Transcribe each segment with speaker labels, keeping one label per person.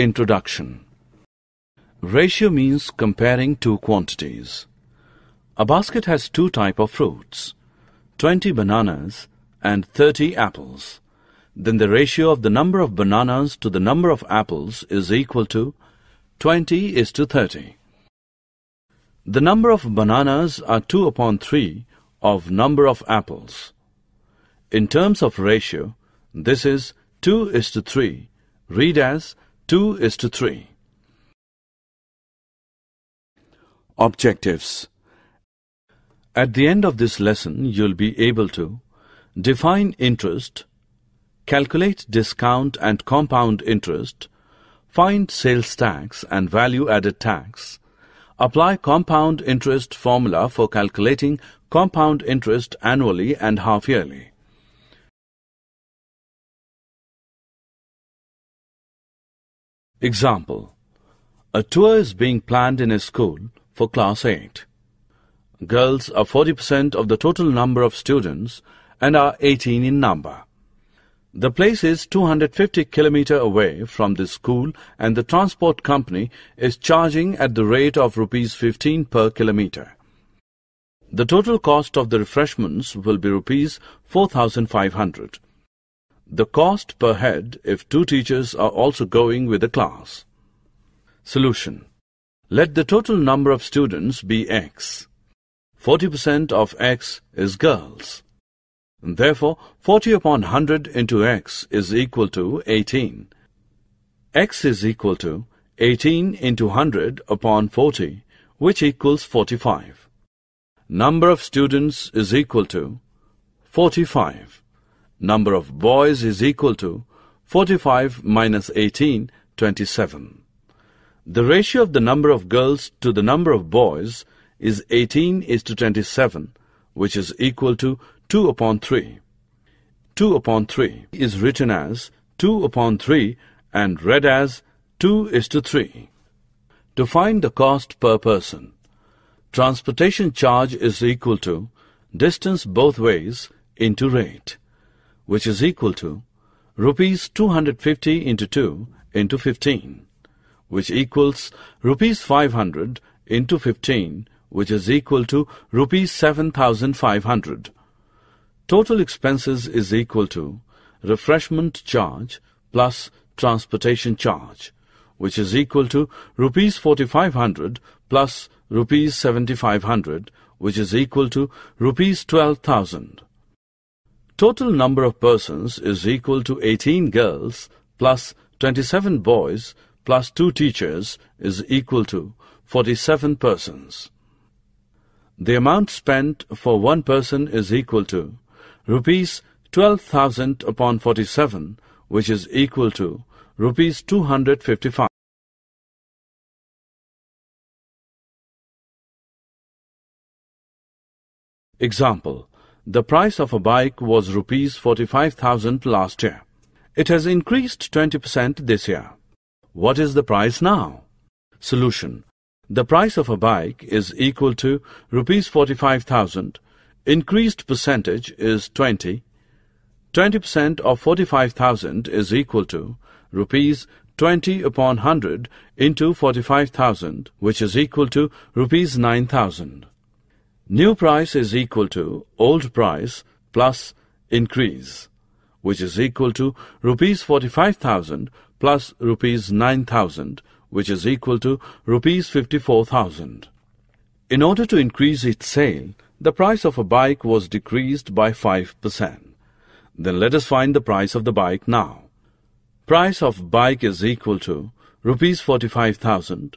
Speaker 1: Introduction Ratio means comparing two quantities. A basket has two type of fruits, 20 bananas and 30 apples. Then the ratio of the number of bananas to the number of apples is equal to 20 is to 30. The number of bananas are 2 upon 3 of number of apples. In terms of ratio, this is 2 is to 3, read as 2 is to 3. Objectives At the end of this lesson, you'll be able to define interest, calculate discount and compound interest, find sales tax and value-added tax, apply compound interest formula for calculating compound interest annually and half-yearly. Example A tour is being planned in a school for class 8. Girls are 40% of the total number of students and are 18 in number. The place is 250 kilometer away from the school and the transport company is charging at the rate of rupees 15 per kilometer. The total cost of the refreshments will be rupees 4500 the cost per head if two teachers are also going with the class. Solution. Let the total number of students be x. 40% of x is girls. Therefore, 40 upon 100 into x is equal to 18. x is equal to 18 into 100 upon 40, which equals 45. Number of students is equal to 45. Number of boys is equal to 45 minus 18, 27. The ratio of the number of girls to the number of boys is 18 is to 27, which is equal to 2 upon 3. 2 upon 3 is written as 2 upon 3 and read as 2 is to 3. To find the cost per person, transportation charge is equal to distance both ways into rate which is equal to rupees 250 into 2 into 15, which equals rupees 500 into 15, which is equal to rupees 7500. Total expenses is equal to refreshment charge plus transportation charge, which is equal to rupees 4500 plus rupees 7500, which is equal to rupees 12000 total number of persons is equal to 18 girls plus 27 boys plus 2 teachers is equal to 47 persons. The amount spent for one person is equal to rupees 12,000 upon 47 which is equal to rupees 255. Example the price of a bike was rupees 45,000 last year. It has increased 20% this year. What is the price now? Solution. The price of a bike is equal to rupees 45,000. Increased percentage is 20. 20% of 45,000 is equal to rupees 20 upon 100 into 45,000 which is equal to rupees 9,000. New price is equal to old price plus increase, which is equal to rupees 45,000 plus rupees 9,000, which is equal to rupees 54,000. In order to increase its sale, the price of a bike was decreased by 5%. Then let us find the price of the bike now. Price of bike is equal to rupees 45,000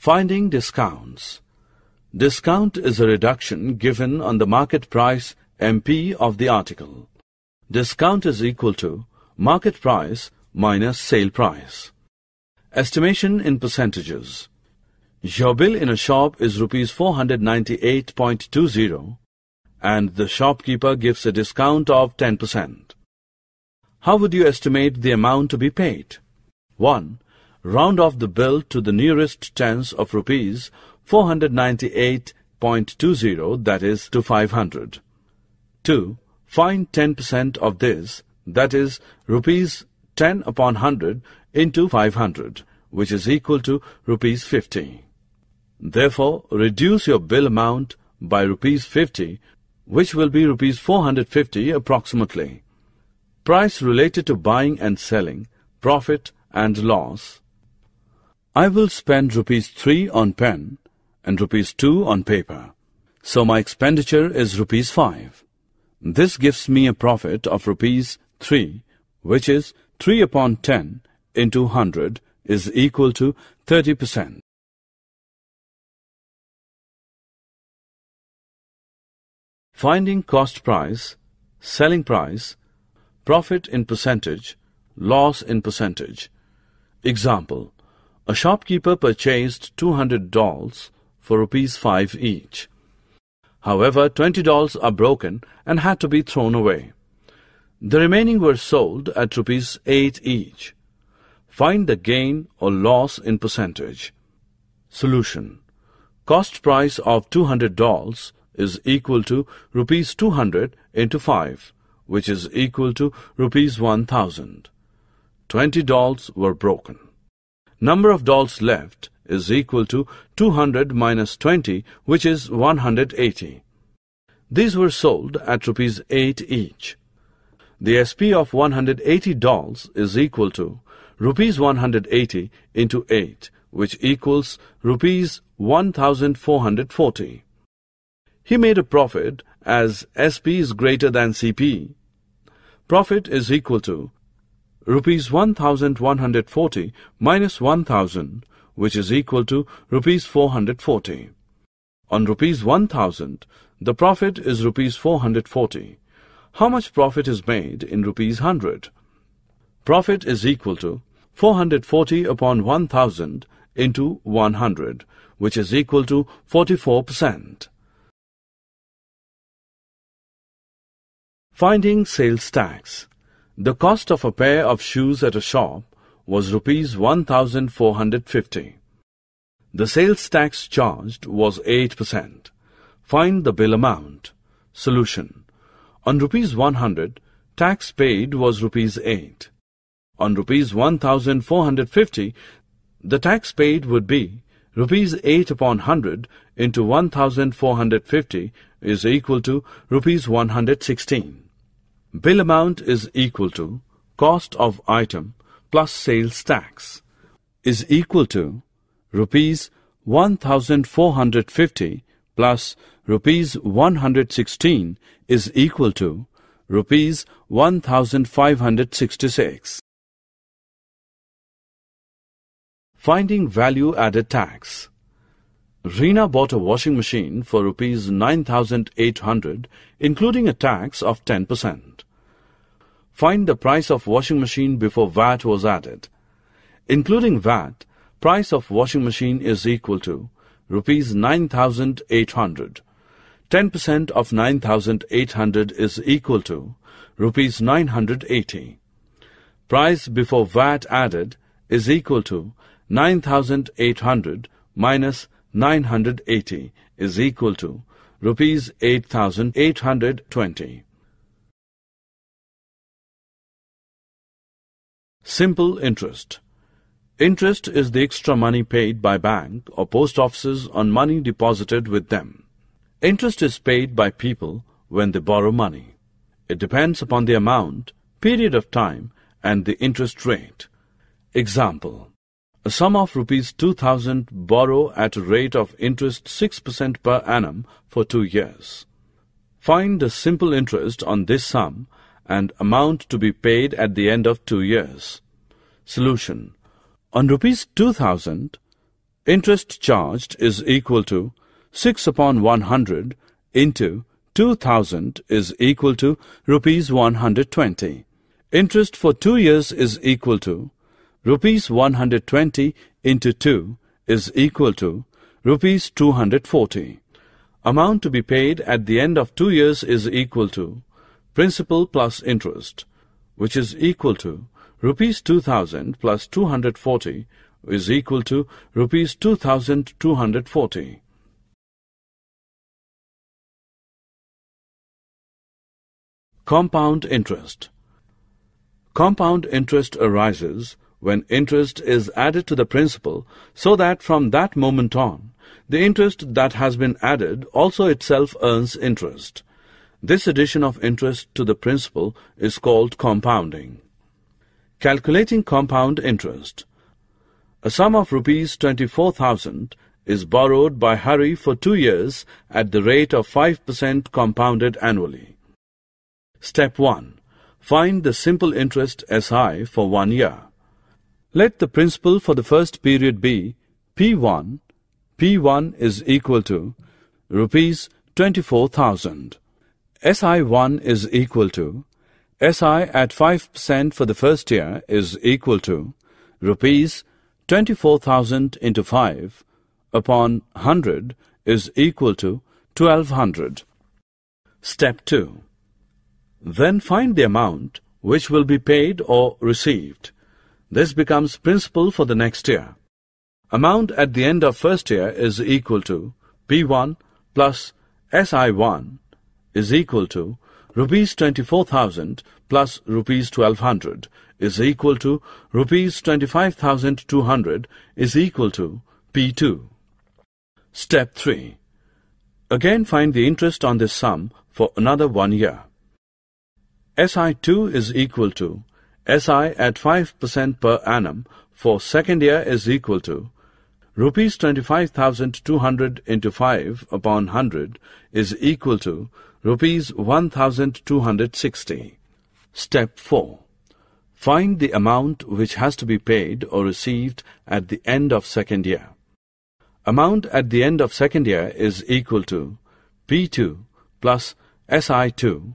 Speaker 1: Finding discounts. Discount is a reduction given on the market price MP of the article. Discount is equal to market price minus sale price. Estimation in percentages. Your bill in a shop is rupees 498.20 and the shopkeeper gives a discount of 10%. How would you estimate the amount to be paid? 1 round off the bill to the nearest tens of rupees 498.20 that is to 500 2 find 10% of this that is rupees 10 upon 100 into 500 which is equal to rupees 50 therefore reduce your bill amount by rupees 50 which will be rupees 450 approximately price related to buying and selling profit and loss I will spend rupees 3 on pen and rupees 2 on paper, so my expenditure is rupees 5. This gives me a profit of rupees 3, which is 3 upon 10 into 100 is equal to 30%. Finding cost price, selling price, profit in percentage, loss in percentage. Example a shopkeeper purchased 200 dolls for rupees 5 each. However, 20 dolls are broken and had to be thrown away. The remaining were sold at rupees 8 each. Find the gain or loss in percentage. Solution. Cost price of 200 dolls is equal to rupees 200 into 5, which is equal to rupees 1000. 20 dolls were broken number of dolls left is equal to 200 minus 20, which is 180. These were sold at rupees 8 each. The SP of 180 dolls is equal to rupees 180 into 8, which equals rupees 1440. He made a profit as SP is greater than CP. Profit is equal to rupees 1140 minus 1000 which is equal to rupees 440. On rupees 1000 the profit is rupees 440. How much profit is made in rupees 100? Profit is equal to 440 upon 1000 into 100 which is equal to 44%. Finding sales tax the cost of a pair of shoes at a shop was rupees 1450. The sales tax charged was 8%. Find the bill amount. Solution. On rupees 100, tax paid was rupees 8. On rupees 1450, the tax paid would be rupees 8 upon 100 into 1450 is equal to rupees 116. Bill amount is equal to cost of item plus sales tax is equal to rupees 1450 plus rupees 116 is equal to rupees 1566. Finding value added tax Rina bought a washing machine for rupees 9,800, including a tax of 10%. Find the price of washing machine before VAT was added. Including VAT, price of washing machine is equal to rupees 9,800. 10% of 9,800 is equal to rupees 980. Price before VAT added is equal to 9,800 minus minus 980 is equal to rupees 8820. Simple interest. Interest is the extra money paid by bank or post offices on money deposited with them. Interest is paid by people when they borrow money. It depends upon the amount, period of time, and the interest rate. Example a sum of rupees 2000 borrow at a rate of interest 6% per annum for 2 years. Find the simple interest on this sum and amount to be paid at the end of 2 years. Solution On rupees 2000 interest charged is equal to 6 upon 100 into 2000 is equal to rupees 120. Interest for 2 years is equal to rupees 120 into 2 is equal to rupees 240. Amount to be paid at the end of 2 years is equal to principal plus interest, which is equal to rupees 2000 plus 240 is equal to rupees 2240. Compound interest. Compound interest arises when interest is added to the principal, so that from that moment on, the interest that has been added also itself earns interest. This addition of interest to the principal is called compounding. Calculating compound interest. A sum of rupees 24,000 is borrowed by Hari for two years at the rate of 5% compounded annually. Step 1. Find the simple interest SI for one year. Let the principal for the first period be P1. P1 is equal to rupees 24,000. SI1 is equal to SI at 5% for the first year is equal to rupees 24,000 into 5 upon 100 is equal to 1200. Step 2. Then find the amount which will be paid or received. This becomes principal for the next year. Amount at the end of first year is equal to P1 plus SI1 is equal to rupees 24,000 plus rupees 1200 is equal to rupees 25,200 is equal to P2. Step 3. Again find the interest on this sum for another one year. SI2 is equal to SI at 5% per annum for second year is equal to rupees 25,200 into 5 upon 100 is equal to rupees 1,260. Step 4. Find the amount which has to be paid or received at the end of second year. Amount at the end of second year is equal to P2 plus SI2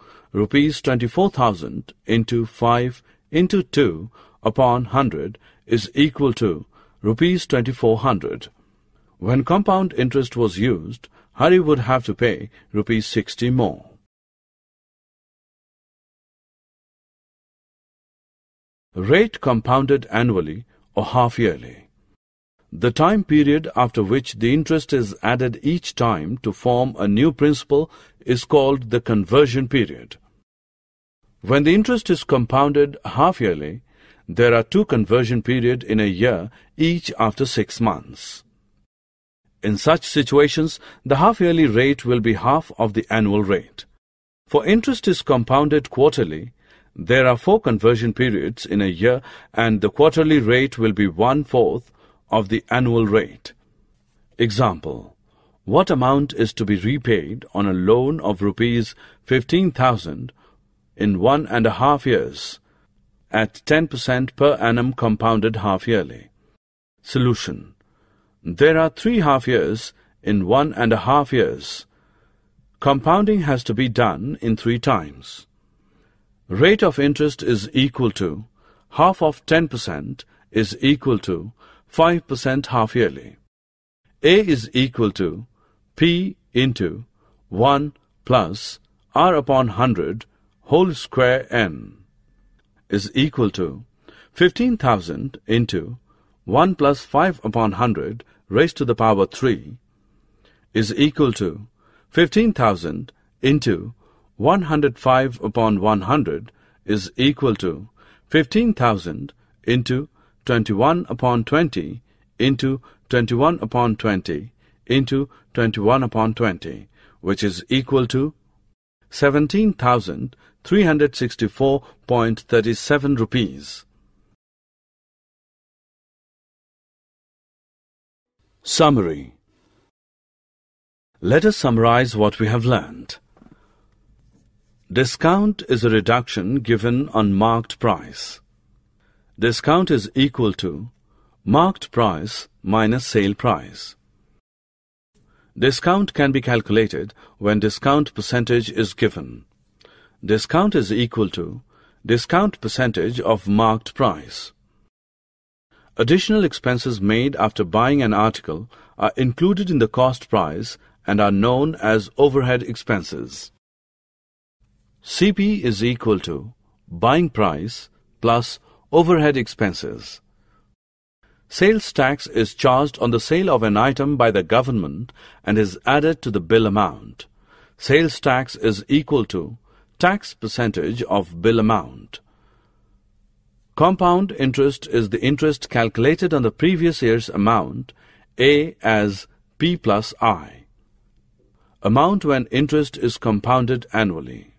Speaker 1: rupees 24,000 into 5 into 2 upon 100 is equal to rupees 2400. When compound interest was used, Hari would have to pay rupees 60 more. Rate compounded annually or half yearly the time period after which the interest is added each time to form a new principal is called the conversion period. When the interest is compounded half yearly, there are two conversion periods in a year, each after six months. In such situations, the half yearly rate will be half of the annual rate. For interest is compounded quarterly, there are four conversion periods in a year, and the quarterly rate will be one fourth of the annual rate. Example, what amount is to be repaid on a loan of rupees 15,000 in one and a half years at 10% per annum compounded half yearly? Solution. There are three half years in one and a half years. Compounding has to be done in three times. Rate of interest is equal to half of 10% is equal to 5% half yearly. A is equal to P into 1 plus R upon 100 whole square N is equal to 15,000 into 1 plus 5 upon 100 raised to the power 3 is equal to 15,000 into 105 upon 100 is equal to 15,000 into 21 upon 20 into 21 upon 20 into 21 upon 20, which is equal to 17,364.37 rupees. Summary Let us summarize what we have learned. Discount is a reduction given on marked price discount is equal to marked price minus sale price. Discount can be calculated when discount percentage is given. Discount is equal to discount percentage of marked price. Additional expenses made after buying an article are included in the cost price and are known as overhead expenses. CP is equal to buying price plus Overhead expenses. Sales tax is charged on the sale of an item by the government and is added to the bill amount. Sales tax is equal to tax percentage of bill amount. Compound interest is the interest calculated on the previous year's amount, A as P plus I. Amount when interest is compounded annually.